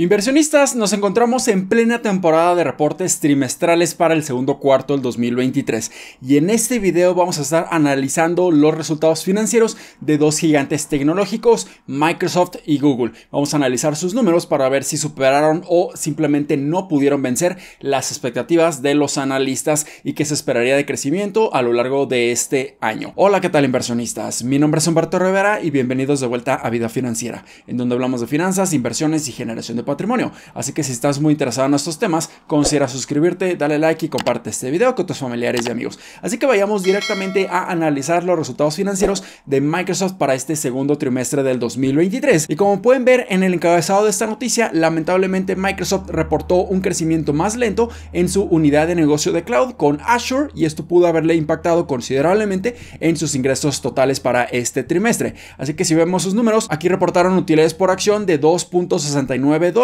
Inversionistas, nos encontramos en plena temporada de reportes trimestrales para el segundo cuarto del 2023 y en este video vamos a estar analizando los resultados financieros de dos gigantes tecnológicos, Microsoft y Google. Vamos a analizar sus números para ver si superaron o simplemente no pudieron vencer las expectativas de los analistas y qué se esperaría de crecimiento a lo largo de este año. Hola, ¿qué tal inversionistas? Mi nombre es Humberto Rivera y bienvenidos de vuelta a Vida Financiera, en donde hablamos de finanzas, inversiones y generación de patrimonio. Así que si estás muy interesado en estos temas, considera suscribirte, dale like y comparte este video con tus familiares y amigos. Así que vayamos directamente a analizar los resultados financieros de Microsoft para este segundo trimestre del 2023. Y como pueden ver en el encabezado de esta noticia, lamentablemente Microsoft reportó un crecimiento más lento en su unidad de negocio de cloud con Azure y esto pudo haberle impactado considerablemente en sus ingresos totales para este trimestre. Así que si vemos sus números, aquí reportaron utilidades por acción de 2.69 dólares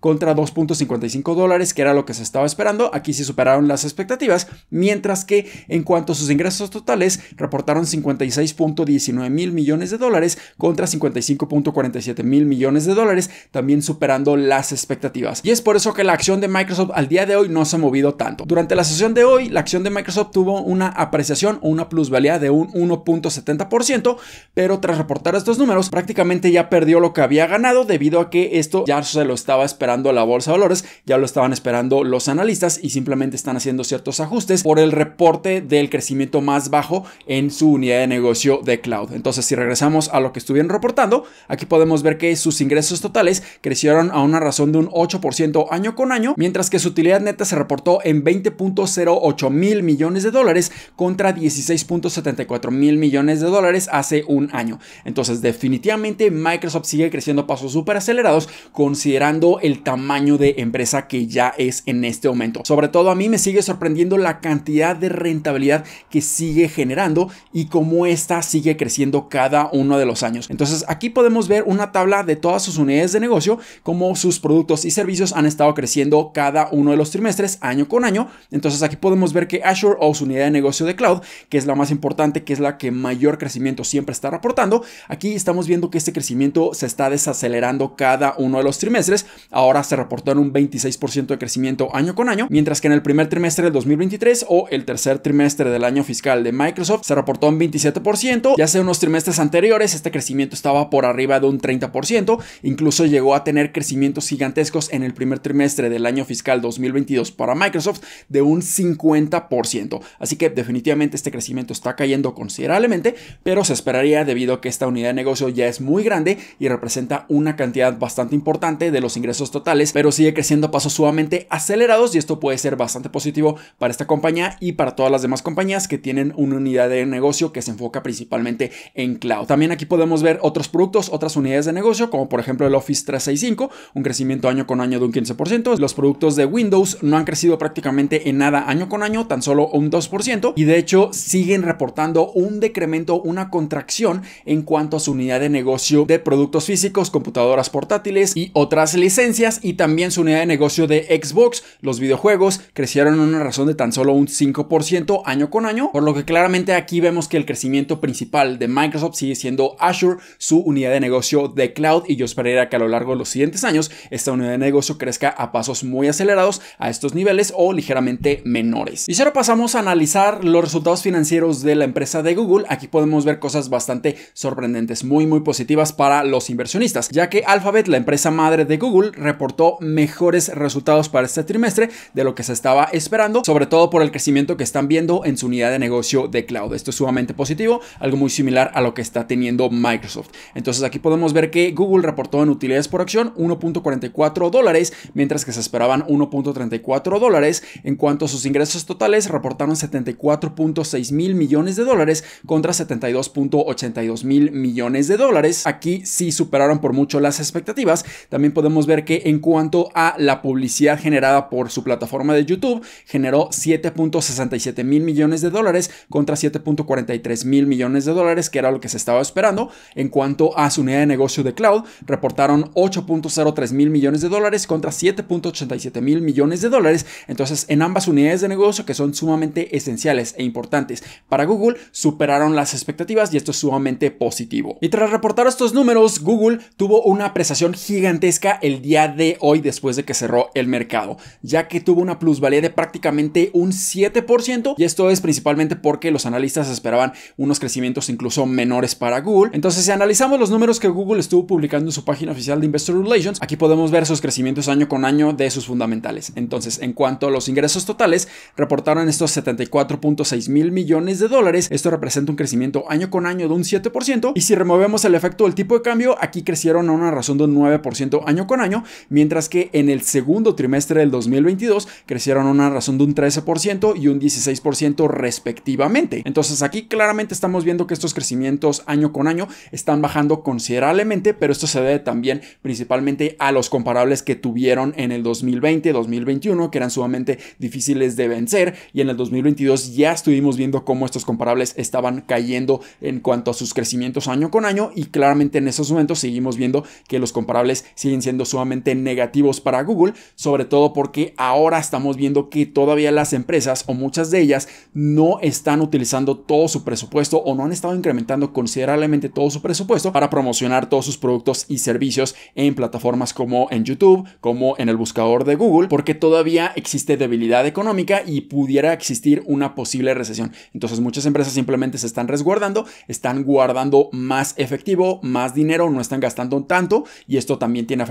contra 2.55 dólares, que era lo que se estaba esperando. Aquí sí superaron las expectativas, mientras que en cuanto a sus ingresos totales, reportaron 56.19 mil millones de dólares contra 55.47 mil millones de dólares, también superando las expectativas. Y es por eso que la acción de Microsoft al día de hoy no se ha movido tanto. Durante la sesión de hoy, la acción de Microsoft tuvo una apreciación o una plusvalía de un 1.70%, pero tras reportar estos números, prácticamente ya perdió lo que había ganado debido a que esto ya se lo estaba esperando la bolsa de valores, ya lo estaban esperando los analistas y simplemente están haciendo ciertos ajustes por el reporte del crecimiento más bajo en su unidad de negocio de cloud. Entonces, si regresamos a lo que estuvieron reportando, aquí podemos ver que sus ingresos totales crecieron a una razón de un 8% año con año, mientras que su utilidad neta se reportó en 20.08 mil millones de dólares contra 16.74 mil millones de dólares hace un año. Entonces, definitivamente Microsoft sigue creciendo pasos súper acelerados, considerando el tamaño de empresa que ya es en este momento. Sobre todo a mí me sigue sorprendiendo la cantidad de rentabilidad que sigue generando y cómo esta sigue creciendo cada uno de los años. Entonces aquí podemos ver una tabla de todas sus unidades de negocio, cómo sus productos y servicios han estado creciendo cada uno de los trimestres año con año. Entonces aquí podemos ver que Azure o su unidad de negocio de cloud, que es la más importante, que es la que mayor crecimiento siempre está reportando, aquí estamos viendo que este crecimiento se está desacelerando cada uno de los trimestres ahora se reportó en un 26% de crecimiento año con año, mientras que en el primer trimestre del 2023 o el tercer trimestre del año fiscal de Microsoft se reportó un 27%, ya hace unos trimestres anteriores este crecimiento estaba por arriba de un 30%, incluso llegó a tener crecimientos gigantescos en el primer trimestre del año fiscal 2022 para Microsoft de un 50%, así que definitivamente este crecimiento está cayendo considerablemente, pero se esperaría debido a que esta unidad de negocio ya es muy grande y representa una cantidad bastante importante de los ingresos totales, pero sigue creciendo a pasos sumamente acelerados y esto puede ser bastante positivo para esta compañía y para todas las demás compañías que tienen una unidad de negocio que se enfoca principalmente en cloud. También aquí podemos ver otros productos, otras unidades de negocio, como por ejemplo el Office 365, un crecimiento año con año de un 15%. Los productos de Windows no han crecido prácticamente en nada año con año, tan solo un 2%, y de hecho siguen reportando un decremento, una contracción en cuanto a su unidad de negocio de productos físicos, computadoras portátiles y otras licencias y también su unidad de negocio de Xbox. Los videojuegos crecieron en una razón de tan solo un 5% año con año, por lo que claramente aquí vemos que el crecimiento principal de Microsoft sigue siendo Azure, su unidad de negocio de cloud y yo esperaría que a lo largo de los siguientes años esta unidad de negocio crezca a pasos muy acelerados a estos niveles o ligeramente menores. Y si ahora pasamos a analizar los resultados financieros de la empresa de Google, aquí podemos ver cosas bastante sorprendentes, muy muy positivas para los inversionistas, ya que Alphabet, la empresa madre de Google reportó mejores resultados para este trimestre de lo que se estaba esperando, sobre todo por el crecimiento que están viendo en su unidad de negocio de cloud. Esto es sumamente positivo, algo muy similar a lo que está teniendo Microsoft. Entonces aquí podemos ver que Google reportó en utilidades por acción 1.44 dólares, mientras que se esperaban 1.34 dólares. En cuanto a sus ingresos totales, reportaron 74.6 mil millones de dólares contra 72.82 mil millones de dólares. Aquí sí superaron por mucho las expectativas. También podemos podemos ver que en cuanto a la publicidad generada por su plataforma de YouTube, generó 7.67 mil millones de dólares contra 7.43 mil millones de dólares, que era lo que se estaba esperando. En cuanto a su unidad de negocio de cloud, reportaron 8.03 mil millones de dólares contra 7.87 mil millones de dólares. Entonces, en ambas unidades de negocio, que son sumamente esenciales e importantes para Google, superaron las expectativas y esto es sumamente positivo. Y tras reportar estos números, Google tuvo una apreciación gigantesca el día de hoy después de que cerró el mercado, ya que tuvo una plusvalía de prácticamente un 7% y esto es principalmente porque los analistas esperaban unos crecimientos incluso menores para Google. Entonces, si analizamos los números que Google estuvo publicando en su página oficial de Investor Relations, aquí podemos ver sus crecimientos año con año de sus fundamentales. Entonces, en cuanto a los ingresos totales, reportaron estos 74.6 mil millones de dólares. Esto representa un crecimiento año con año de un 7% y si removemos el efecto del tipo de cambio, aquí crecieron a una razón de un 9% año con año, mientras que en el segundo trimestre del 2022 crecieron una razón de un 13% y un 16% respectivamente. Entonces aquí claramente estamos viendo que estos crecimientos año con año están bajando considerablemente, pero esto se debe también principalmente a los comparables que tuvieron en el 2020, 2021, que eran sumamente difíciles de vencer y en el 2022 ya estuvimos viendo cómo estos comparables estaban cayendo en cuanto a sus crecimientos año con año y claramente en esos momentos seguimos viendo que los comparables siguen siendo sumamente negativos para Google, sobre todo porque ahora estamos viendo que todavía las empresas o muchas de ellas no están utilizando todo su presupuesto o no han estado incrementando considerablemente todo su presupuesto para promocionar todos sus productos y servicios en plataformas como en YouTube, como en el buscador de Google, porque todavía existe debilidad económica y pudiera existir una posible recesión. Entonces muchas empresas simplemente se están resguardando, están guardando más efectivo, más dinero, no están gastando tanto y esto también tiene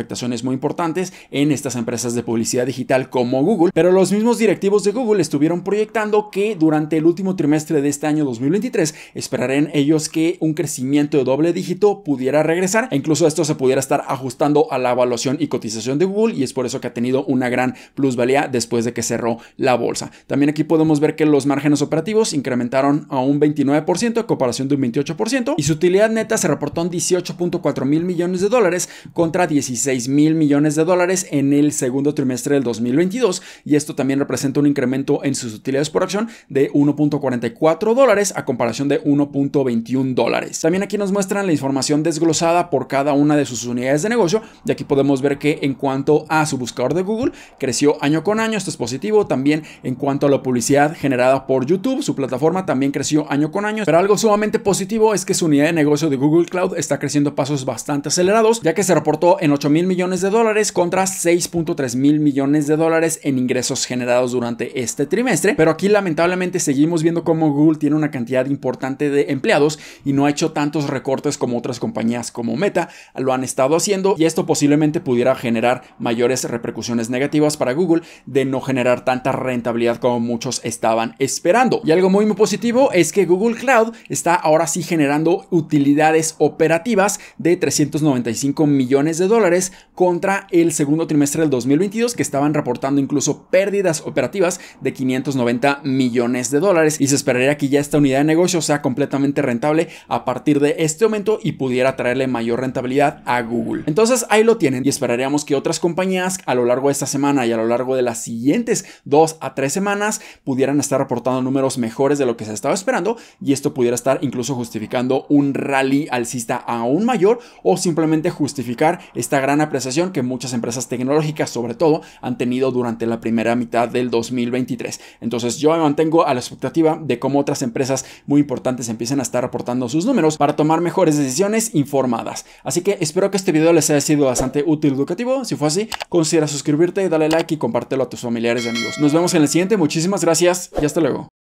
muy importantes en estas empresas de publicidad digital como Google, pero los mismos directivos de Google estuvieron proyectando que durante el último trimestre de este año 2023 esperarían ellos que un crecimiento de doble dígito pudiera regresar e incluso esto se pudiera estar ajustando a la evaluación y cotización de Google y es por eso que ha tenido una gran plusvalía después de que cerró la bolsa. También aquí podemos ver que los márgenes operativos incrementaron a un 29% a comparación de un 28% y su utilidad neta se reportó en 18.4 mil millones de dólares contra 16 mil millones de dólares en el segundo trimestre del 2022 y esto también representa un incremento en sus utilidades por acción de 1.44 dólares a comparación de 1.21 dólares. También aquí nos muestran la información desglosada por cada una de sus unidades de negocio y aquí podemos ver que en cuanto a su buscador de Google creció año con año, esto es positivo, también en cuanto a la publicidad generada por YouTube, su plataforma también creció año con año, pero algo sumamente positivo es que su unidad de negocio de Google Cloud está creciendo a pasos bastante acelerados ya que se reportó en 8 millones de dólares contra 6.3 mil millones de dólares en ingresos generados durante este trimestre. Pero aquí lamentablemente seguimos viendo cómo Google tiene una cantidad importante de empleados y no ha hecho tantos recortes como otras compañías como Meta lo han estado haciendo y esto posiblemente pudiera generar mayores repercusiones negativas para Google de no generar tanta rentabilidad como muchos estaban esperando. Y algo muy muy positivo es que Google Cloud está ahora sí generando utilidades operativas de 395 millones de dólares contra el segundo trimestre del 2022 que estaban reportando incluso pérdidas operativas de 590 millones de dólares y se esperaría que ya esta unidad de negocio sea completamente rentable a partir de este momento y pudiera traerle mayor rentabilidad a Google. Entonces ahí lo tienen y esperaríamos que otras compañías a lo largo de esta semana y a lo largo de las siguientes dos a tres semanas pudieran estar reportando números mejores de lo que se estaba esperando y esto pudiera estar incluso justificando un rally alcista aún mayor o simplemente justificar esta gran apreciación que muchas empresas tecnológicas sobre todo han tenido durante la primera mitad del 2023. Entonces yo me mantengo a la expectativa de cómo otras empresas muy importantes empiecen a estar reportando sus números para tomar mejores decisiones informadas. Así que espero que este video les haya sido bastante útil educativo. Si fue así, considera suscribirte, dale like y compártelo a tus familiares y amigos. Nos vemos en el siguiente. Muchísimas gracias y hasta luego.